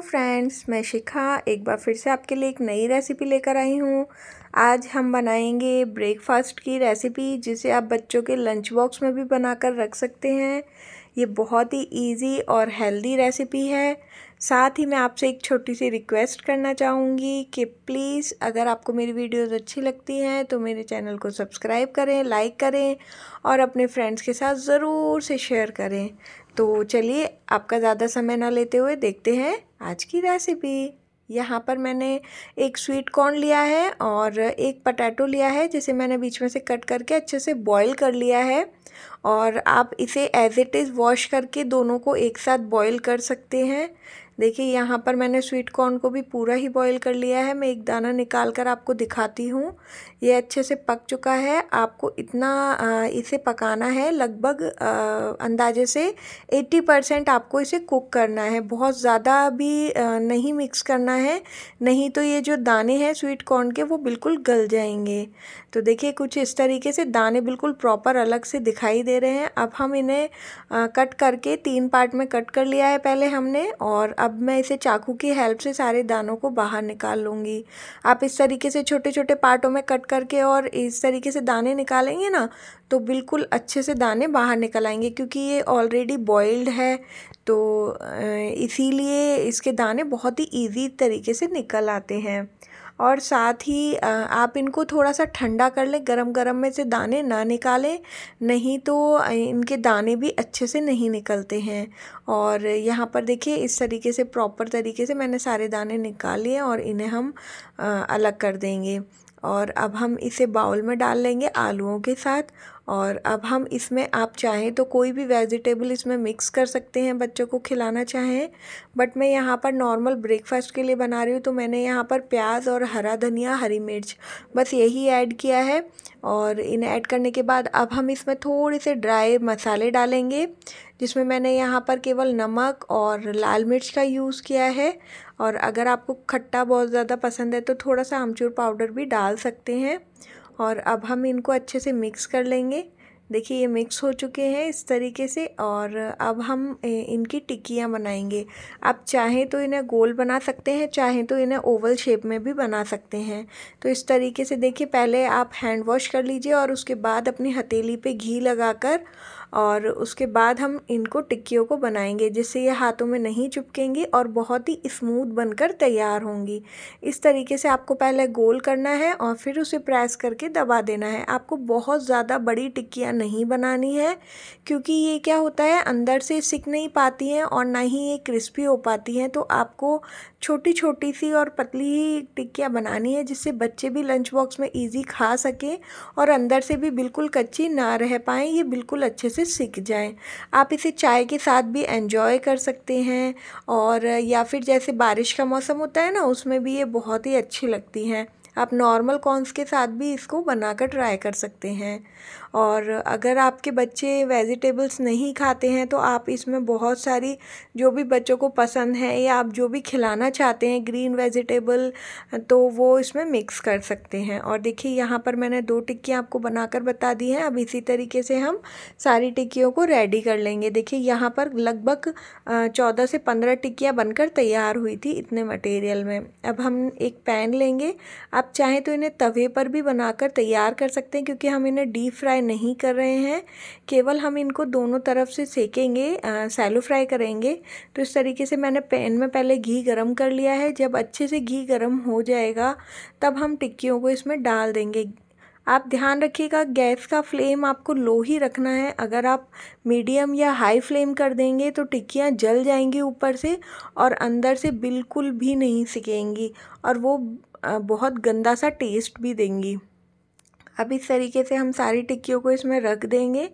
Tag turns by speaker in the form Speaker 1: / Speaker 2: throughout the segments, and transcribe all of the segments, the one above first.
Speaker 1: friends मैं शिखा एक बार फिर से आपके लिए एक नई रेसिपी लेकर आई हूँ आज हम बनाएंगे ब्रेकफास्ट की रेसिपी जिसे आप बच्चों के लंच बॉक्स में भी बनाकर रख सकते हैं ये बहुत ही इजी और हेल्दी रेसिपी है साथ ही मैं आपसे एक छोटी सी रिक्वेस्ट करना चाहूँगी कि प्लीज़ अगर आपको मेरी वीडियोज़ अच्छी लगती हैं तो मेरे चैनल को सब्सक्राइब करें लाइक करें और अपने फ्रेंड्स के साथ ज़रूर से शेयर करें तो चलिए आपका ज़्यादा समय ना लेते हुए देखते हैं आज की रेसिपी यहाँ पर मैंने एक स्वीट कॉर्न लिया है और एक पटैटो लिया है जिसे मैंने बीच में से कट करके अच्छे से बॉईल कर लिया है और आप इसे एज इट इज़ वॉश करके दोनों को एक साथ बॉईल कर सकते हैं देखिए यहाँ पर मैंने स्वीट कॉर्न को भी पूरा ही बॉईल कर लिया है मैं एक दाना निकाल कर आपको दिखाती हूँ ये अच्छे से पक चुका है आपको इतना इसे पकाना है लगभग अंदाजे से 80 परसेंट आपको इसे कुक करना है बहुत ज़्यादा भी नहीं मिक्स करना है नहीं तो ये जो दाने हैं स्वीट कॉर्न के वो बिल्कुल गल जाएंगे तो देखिए कुछ इस तरीके से दाने बिल्कुल प्रॉपर अलग से दिखाई दे रहे हैं अब हम इन्हें कट करके तीन पार्ट में कट कर लिया है पहले हमने और अब अब मैं इसे चाकू की हेल्प से सारे दानों को बाहर निकाल लूँगी आप इस तरीके से छोटे छोटे पार्टों में कट करके और इस तरीके से दाने निकालेंगे ना तो बिल्कुल अच्छे से दाने बाहर निकल आएंगे क्योंकि ये ऑलरेडी बॉइल्ड है तो इसीलिए इसके दाने बहुत ही ईजी तरीके से निकल आते हैं और साथ ही आप इनको थोड़ा सा ठंडा कर लें गरम गरम में से दाने ना निकालें नहीं तो इनके दाने भी अच्छे से नहीं निकलते हैं और यहाँ पर देखिए इस तरीके से प्रॉपर तरीके से मैंने सारे दाने निकाल लिए और इन्हें हम अलग कर देंगे और अब हम इसे बाउल में डाल लेंगे आलूओं के साथ और अब हम इसमें आप चाहें तो कोई भी वेजिटेबल इसमें मिक्स कर सकते हैं बच्चों को खिलाना चाहें बट मैं यहाँ पर नॉर्मल ब्रेकफास्ट के लिए बना रही हूँ तो मैंने यहाँ पर प्याज और हरा धनिया हरी मिर्च बस यही ऐड किया है और इन्हें ऐड करने के बाद अब हम इसमें थोड़े से ड्राई मसाले डालेंगे जिसमें मैंने यहाँ पर केवल नमक और लाल मिर्च का यूज़ किया है और अगर आपको खट्टा बहुत ज़्यादा पसंद है तो थोड़ा सा आमचूर पाउडर भी डाल सकते हैं और अब हम इनको अच्छे से मिक्स कर लेंगे देखिए ये मिक्स हो चुके हैं इस तरीके से और अब हम इनकी टिक्कियाँ बनाएंगे आप चाहें तो इन्हें गोल बना सकते हैं चाहें तो इन्हें ओवल शेप में भी बना सकते हैं तो इस तरीके से देखिए पहले आप हैंड वॉश कर लीजिए और उसके बाद अपनी हथेली पे घी लगाकर और उसके बाद हम इनको टिक्कियों को बनाएंगे जिससे ये हाथों में नहीं चुपकेंगी और बहुत ही स्मूथ बनकर तैयार होंगी इस तरीके से आपको पहले गोल करना है और फिर उसे प्रेस करके दबा देना है आपको बहुत ज़्यादा बड़ी टिक्कियाँ नहीं बनानी है क्योंकि ये क्या होता है अंदर से सिक नहीं पाती हैं और ना ही ये क्रिस्पी हो पाती हैं तो आपको छोटी छोटी सी और पतली ही टिक्कियाँ बनानी है जिससे बच्चे भी लंच बॉक्स में ईजी खा सकें और अंदर से भी बिल्कुल कच्ची ना रह पाएँ ये बिल्कुल अच्छे से से सीख जाएं आप इसे चाय के साथ भी एंजॉय कर सकते हैं और या फिर जैसे बारिश का मौसम होता है ना उसमें भी ये बहुत ही अच्छी लगती हैं आप नॉर्मल कॉर्नस के साथ भी इसको बनाकर ट्राई कर सकते हैं और अगर आपके बच्चे वेजिटेबल्स नहीं खाते हैं तो आप इसमें बहुत सारी जो भी बच्चों को पसंद है या आप जो भी खिलाना चाहते हैं ग्रीन वेजिटेबल तो वो इसमें मिक्स कर सकते हैं और देखिए यहाँ पर मैंने दो टिक्की आपको बनाकर बता दी हैं अब इसी तरीके से हम सारी टिक्कियों को रेडी कर लेंगे देखिए यहाँ पर लगभग चौदह से पंद्रह टिक्कियाँ बनकर तैयार हुई थी इतने मटेरियल में अब हम एक पैन लेंगे आप चाहें तो इन्हें तवे पर भी बनाकर तैयार कर सकते हैं क्योंकि हम इन्हें डीप फ्राई नहीं कर रहे हैं केवल हम इनको दोनों तरफ से सेकेंगे सैलो फ्राई करेंगे तो इस तरीके से मैंने पैन में पहले घी गर्म कर लिया है जब अच्छे से घी गर्म हो जाएगा तब हम टिक्कियों को इसमें डाल देंगे आप ध्यान रखिएगा गैस का फ्लेम आपको लो ही रखना है अगर आप मीडियम या हाई फ्लेम कर देंगे तो टिक्कियाँ जल जाएंगी ऊपर से और अंदर से बिल्कुल भी नहीं सिकेंगी और वो बहुत गंदा सा टेस्ट भी देंगी अब इस तरीके से हम सारी टिक्कियों को इसमें रख देंगे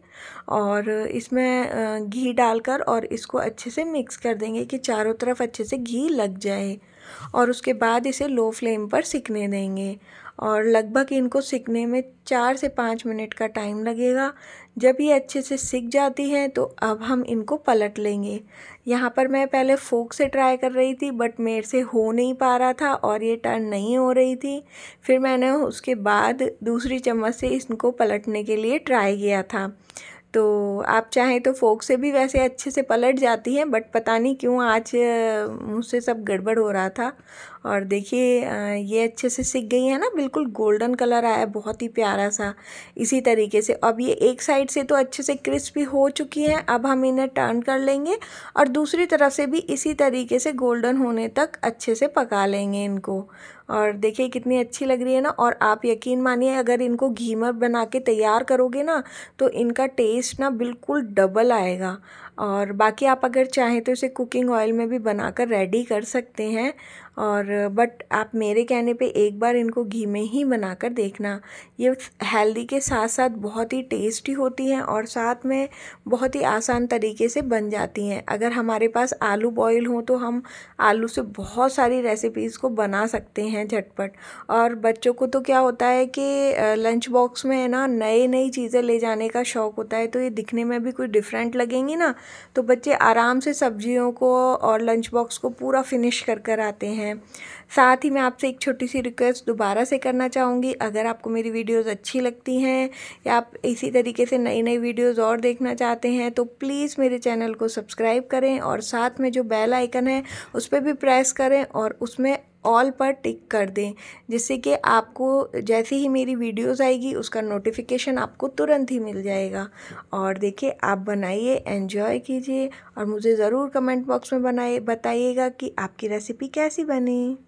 Speaker 1: और इसमें घी डालकर और इसको अच्छे से मिक्स कर देंगे कि चारों तरफ अच्छे से घी लग जाए और उसके बाद इसे लो फ्लेम पर सिकने देंगे और लगभग इनको सिकने में चार से पाँच मिनट का टाइम लगेगा जब ये अच्छे से सिक जाती हैं तो अब हम इनको पलट लेंगे यहाँ पर मैं पहले फोक से ट्राई कर रही थी बट मेरे से हो नहीं पा रहा था और ये टर्न नहीं हो रही थी फिर मैंने उसके बाद दूसरी चम्मच से इनको पलटने के लिए ट्राई किया था तो आप चाहें तो फोक से भी वैसे अच्छे से पलट जाती है बट पता नहीं क्यों आज मुझसे सब गड़बड़ हो रहा था और देखिए ये अच्छे से सिक गई है ना बिल्कुल गोल्डन कलर आया है बहुत ही प्यारा सा इसी तरीके से अब ये एक साइड से तो अच्छे से क्रिस्पी हो चुकी हैं अब हम इन्हें टर्न कर लेंगे और दूसरी तरफ से भी इसी तरीके से गोल्डन होने तक अच्छे से पका लेंगे इनको और देखिए कितनी अच्छी लग रही है ना और आप यकीन मानिए अगर इनको घी में बना के तैयार करोगे ना तो इनका टेस्ट ना बिल्कुल डबल आएगा और बाकी आप अगर चाहें तो इसे कुकिंग ऑयल में भी बनाकर रेडी कर सकते हैं और बट आप मेरे कहने पे एक बार इनको घी में ही बनाकर देखना ये हेल्दी के साथ साथ बहुत ही टेस्टी होती हैं और साथ में बहुत ही आसान तरीके से बन जाती हैं अगर हमारे पास आलू बॉयल हो तो हम आलू से बहुत सारी रेसिपीज़ को बना सकते हैं झटपट और बच्चों को तो क्या होता है कि लंच बॉक्स में है ना नए नई चीज़ें ले जाने का शौक़ होता है तो ये दिखने में भी कुछ डिफरेंट लगेंगी ना तो बच्चे आराम से सब्जियों को और लंच बॉक्स को पूरा फिनिश कर कर आते हैं हैं साथ ही मैं आपसे एक छोटी सी रिक्वेस्ट दोबारा से करना चाहूँगी अगर आपको मेरी वीडियोज़ अच्छी लगती हैं या आप इसी तरीके से नई नई वीडियोज़ और देखना चाहते हैं तो प्लीज़ मेरे चैनल को सब्सक्राइब करें और साथ में जो बेल आइकन है उस पर भी प्रेस करें और उसमें ऑल पर टिक कर दें जिससे कि आपको जैसे ही मेरी वीडियोस आएगी उसका नोटिफिकेशन आपको तुरंत ही मिल जाएगा और देखिए आप बनाइए एन्जॉय कीजिए और मुझे ज़रूर कमेंट बॉक्स में बनाए बताइएगा कि आपकी रेसिपी कैसी बनी